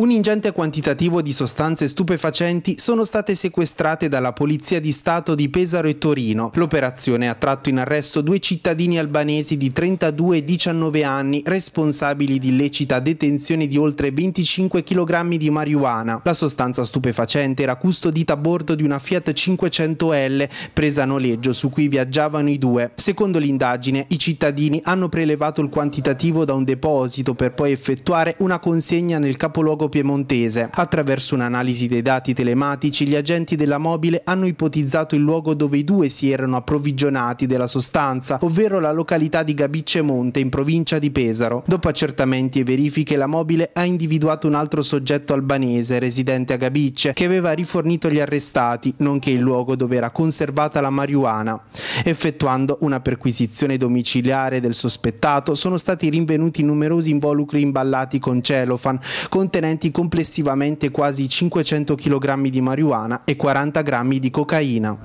Un ingente quantitativo di sostanze stupefacenti sono state sequestrate dalla Polizia di Stato di Pesaro e Torino. L'operazione ha tratto in arresto due cittadini albanesi di 32 e 19 anni responsabili di illecita detenzione di oltre 25 kg di marijuana. La sostanza stupefacente era custodita a bordo di una Fiat 500L presa a noleggio su cui viaggiavano i due. Secondo l'indagine i cittadini hanno prelevato il quantitativo da un deposito per poi effettuare una consegna nel capoluogo piemontese. Attraverso un'analisi dei dati telematici, gli agenti della mobile hanno ipotizzato il luogo dove i due si erano approvvigionati della sostanza, ovvero la località di Gabicce Monte, in provincia di Pesaro. Dopo accertamenti e verifiche, la mobile ha individuato un altro soggetto albanese, residente a Gabicce, che aveva rifornito gli arrestati, nonché il luogo dove era conservata la marijuana. Effettuando una perquisizione domiciliare del sospettato, sono stati rinvenuti numerosi involucri imballati con celofan, contenenti presenti complessivamente quasi 500 kg di marijuana e 40 g di cocaina.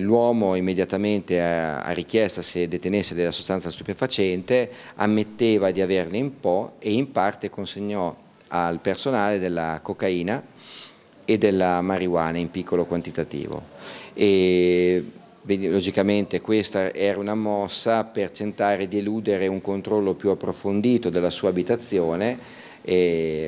l'uomo immediatamente eh, a richiesta se detenesse della sostanza stupefacente ammetteva di averne un po' e in parte consegnò al personale della cocaina e della marijuana in piccolo quantitativo. E logicamente questa era una mossa per tentare di eludere un controllo più approfondito della sua abitazione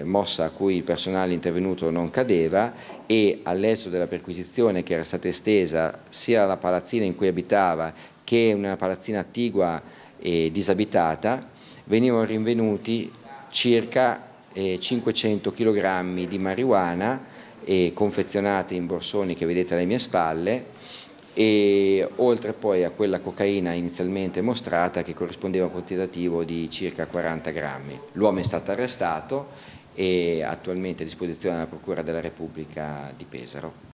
mossa a cui il personale intervenuto non cadeva e all'esito della perquisizione che era stata estesa sia alla palazzina in cui abitava che una palazzina attigua e disabitata venivano rinvenuti circa 500 eh, kg di marijuana eh, confezionate in borsoni che vedete alle mie spalle e oltre poi a quella cocaina inizialmente mostrata che corrispondeva a un quantitativo di circa 40 grammi. L'uomo è stato arrestato e attualmente a disposizione della Procura della Repubblica di Pesaro.